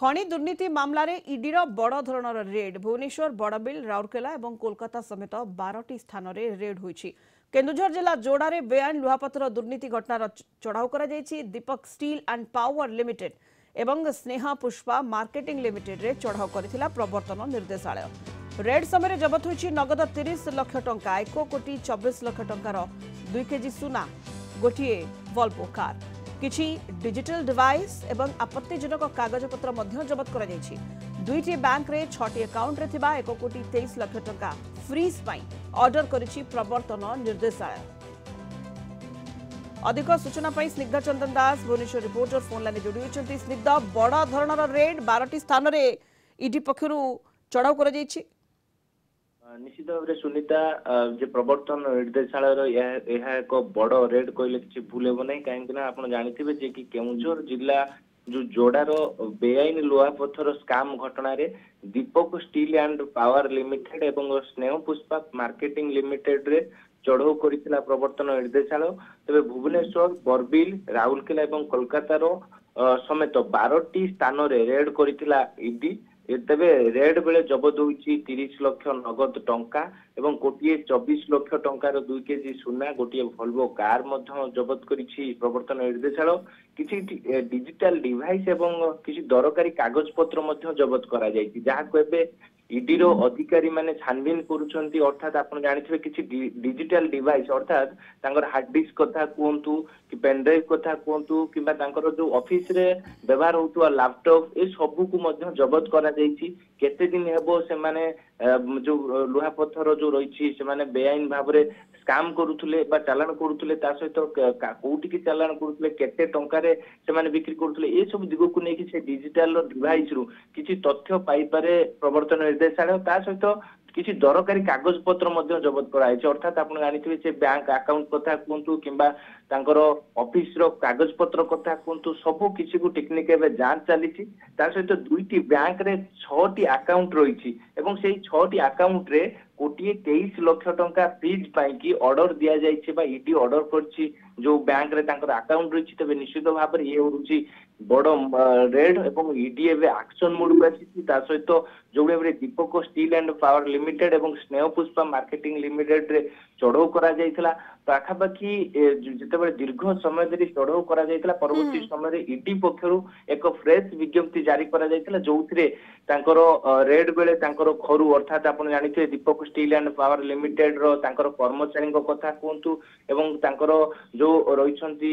খনি দুর্নীতি মামলার ইডির বড় ধরনের রেড ভুবনেশ্বর বড়বিল রাউরকেলা এবং কলকাতা সমেত বারটি স্থানের রেড হয়েছে কেন্দুঝর জেলা যোড়ার বেআইন লুহাপথর দুর্নীতি ঘটনার চড়াও করা যাই Deepak steel and power limited এবং স্নেহা পুষ্পা মার্কেটিং লিমিটেডে চড়াও করে প্রবর্তন নির্দেশালয় রেড সময় জবত হয়েছে নগদ তিরিশ লক্ষ টঙ্কা এক কোটি চব্বিশ লক্ষ টঙ্কার দুই কেজি সুনা গোটিয়ে ভলভো কার কিছু ডিজিটাল ডিভাইস এবং আপত্তিজনক কাগজপত্র মধ্য জবত করা যাই দুইটি ব্যাঙ্করে ছটি আকাউন্টরে থাকা এক কোটি তেইশ লক্ষ টাকা ফ্রিজ পাই অর্ডার করেছি প্রবর্তন নির্দেশালয় অধিক সূচনা পাই স্নিগ্ধ চন্দন দাস ভুবনেশ্বর রিপোর্টর ফোন লাইনে যোগাই স্নিগ্ধ বড় ধরনের রেড বারটি স্থানের ইডি পক্ষ চড়াও করা যাই ନିଶ୍ଚିତ ଭାବରେ ସୁନିତା ଯେ ପ୍ରବର୍ତ୍ତନ ନିର୍ଦ୍ଦେଶାଳୟର ଏହା ଏହା ଏକ ବଡ ରେଡ୍ କହିଲେ କିଛି ଭୁଲ ହେବ ନାହିଁ କାହିଁକି ନା ଆପଣ ଜାଣିଥିବେ ଯେ କି କେଉଁଝର ଜିଲ୍ଲା ଯୋଉ ଯୋଡାର ବେଆଇନ ଲୁହାପଥର ସ୍କାମ୍ ଘଟଣାରେ Deepak steel and power limited ଏବଂ ସ୍ନେହ ପୁଷ୍ପା ମାର୍କେଟିଂ ଲିମିଟେଡ୍ରେ ଚଢଉ କରିଥିଲା ପ୍ରବର୍ତ୍ତନ ନିର୍ଦ୍ଦେଶାଳୟ ତେବେ ଭୁବନେଶ୍ୱର ବରବିଲ ରାଉରକେଲା ଏବଂ କୋଲକାତାର ସମେତ ବାରଟି ସ୍ଥାନରେ ରେଡ୍ କରିଥିଲା ଇଡି ତେବେ ରେଡ୍ ବେଳେ ଜବତ ହୋଇଛି ତିରିଶ ଲକ୍ଷ ନଗଦ ଟଙ୍କା ଏବଂ ଗୋଟିଏ ଚବିଶ ଲକ୍ଷ ଟଙ୍କାର ଦୁଇ କେଜି ସୁନା ଗୋଟିଏ ଭଲଭୋ କାର୍ ମଧ୍ୟ ଜବତ କରିଛି ପ୍ରବର୍ତ୍ତନ ନିର୍ଦ୍ଦେଶାଳୟ କିଛି ଡିଜିଟାଲ ଡିଭାଇସ୍ ଏବଂ କିଛି ଦରକାରୀ କାଗଜପତ୍ର ମଧ୍ୟ ଜବତ କରାଯାଇଛି ଯାହାକୁ ଏବେ ଇଡିର ଅଧିକାରୀମାନେ ଛାନଭିନ କରୁଛନ୍ତି ଅର୍ଥାତ ଆପଣ ଜାଣିଥିବେ କିଛି ଡିଜିଟାଲ ଡିଭାଇସ ଅର୍ଥାତ ତାଙ୍କର ହାର୍ଡ ଡିସ୍କ କଥା କୁହନ୍ତୁ କି ପେନଡ୍ରାଇଭ କଥା କୁହନ୍ତୁ କିମ୍ବା ତାଙ୍କର ଯୋଉ ଅଫିସରେ ବ୍ୟବହାର ହଉଥିବା ଲାପଟପ ଏ ସବୁକୁ ମଧ୍ୟ ଜବତ କରାଯାଇଛି କେତେ ଦିନ ହେବ ସେମାନେ ଯୋଉ ଲୁହାପଥର ଯୋଉ ରହିଛି ସେମାନେ ବେଆଇନ ଭାବରେ କାମ କରୁଥିଲେ ବା ଚାଲାଣ କରୁଥିଲେ ତା ସହିତ କୋଉଠିକି ଚାଲାଣ କରୁଥିଲେ କେତେ ଟଙ୍କାରେ ସେମାନେ ବିକ୍ରି କରୁଥିଲେ ଏସବୁ ଦିଗକୁ ନେଇକି ସେ ଡିଜିଟାଲ ଡିଭାଇସରୁ କିଛି ତଥ୍ୟ ପାଇପାରେ ପ୍ରବର୍ତ୍ତନ ନିର୍ଦ୍ଦେଶାଳୟ ତା ସହିତ କିଛି ଦରକାରୀ କାଗଜପତ୍ର ମଧ୍ୟ ଜବତ କରାଯାଇଛି ଅର୍ଥାତ୍ ଆପଣ ଜାଣିଥିବେ ସେ ବ୍ୟାଙ୍କ ଆକାଉଣ୍ଟ କଥା କୁହନ୍ତୁ କିମ୍ବା ତାଙ୍କର ଅଫିସର କାଗଜପତ୍ର କଥା କୁହନ୍ତୁ ସବୁ କିଛିକୁ ଟେକ୍ନିକ ଏବେ ଯାଞ୍ଚ ଚାଲିଛି ତା ସହିତ ଦୁଇଟି ବ୍ୟାଙ୍କରେ ଛଅଟି ଆକାଉଣ୍ଟ ରହିଛି ଏବଂ ସେଇ ଛଅଟି ଆକାଉଣ୍ଟରେ কোটিয়ে ତେଇଶ ଲକ୍ଷ ଟଙ୍କା ଫ୍ରିଜ ପାଇଁକି ଅର୍ଡର ଦିଆଯାଇଛି ବା ଇଡି ଅର୍ଡର କରିଛି ଯୋଉ ବ୍ୟାଙ୍କରେ ତାଙ୍କର ଆକାଉଣ୍ଟ ରହିଛି ତେବେ ନିଶ୍ଚିତ ଭାବରେ ଇଏ ହଉଛି ବଡ ରେଡ୍ ଏବଂ ଇଡି ଏବେ ଆକ୍ସନ ମୁଡକୁ ଆସିଛି ତା ସହିତ ଯୋଉଭଳି ଭାବରେ Deepak steel and power limited ଏବଂ ସ୍ନେହ ପୁଷ୍ପା ମାର୍କେଟିଂ ରେ ଚଢଉ କରାଯାଇଥିଲା ପାଖାପାଖି ଯେତେବେଳେ ଦୀର୍ଘ ସମୟ ଧରି ଚଢଉ କରାଯାଇଥିଲା ପରବର୍ତ୍ତୀ ସମୟରେ ଇଡି ପକ୍ଷରୁ ଏକ ଫ୍ରେଶ୍ ବିଜ୍ଞପ୍ତି ଜାରି କରାଯାଇଥିଲା ଯୋଉଥିରେ ତାଙ୍କର ରେଡ୍ ବେଳେ ତାଙ୍କର ଘରୁ ଅର୍ଥାତ ଆପଣ ଜାଣିଥିବେ ଦୀପକ ଷ୍ଟିଲ୍ ଆଣ୍ଡ ପାୱାର ଲିମିଟେଡ୍ର ତାଙ୍କର କର୍ମଚାରୀଙ୍କ କଥା କୁହନ୍ତୁ ଏବଂ ତାଙ୍କର ଯୋଉ ରହିଛନ୍ତି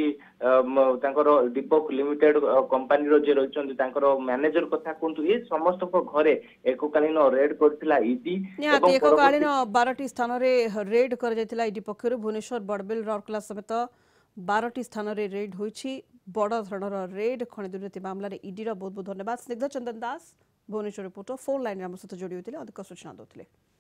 ତାଙ୍କର ଦୀପକ ଲିମିଟେଡ୍ କମ୍ପାନୀର ଯିଏ ରହିଛନ୍ତି ତାଙ୍କର ମ୍ୟାନେଜର କଥା କୁହନ୍ତୁ ଏ ସମସ୍ତଙ୍କ ଘରେ ଏକକାଳୀନ ରେଡ୍ କରିଥିଲା ଇଡି ନିହାତି ଏକକାଳୀନ ବାରଟି ସ୍ଥାନରେ ରେଡ୍ କରାଯାଇଥିଲା ଇଡି ପକ୍ଷରୁ ଭୁବନେଶ୍ୱର ବଡ଼ବିଲ ରାଉରକେଲା ସମେତ ବାରଟି ସ୍ଥାନରେ ରେଡ୍ ହୋଇଛି ବଡ଼ ଧରଣର ରେଡ୍ ଖଣି ଦୁର୍ନୀତି ମାମଲାରେ ଇଡିର ବହୁତ ବହୁତ ଧନ୍ୟବାଦ ସ୍ନିଗ୍ଧ ଚନ୍ଦନ ଦାସ ଭୁବନେଶ୍ୱର ରିପୋର୍ଟର ଫୋନ୍ ଲାଇନ୍ରେ ଆମ ସହିତ ଯୋଡ଼ି ହୋଇଥିଲେ ଅଧିକ ସୂଚନା ଦେଉଥିଲେ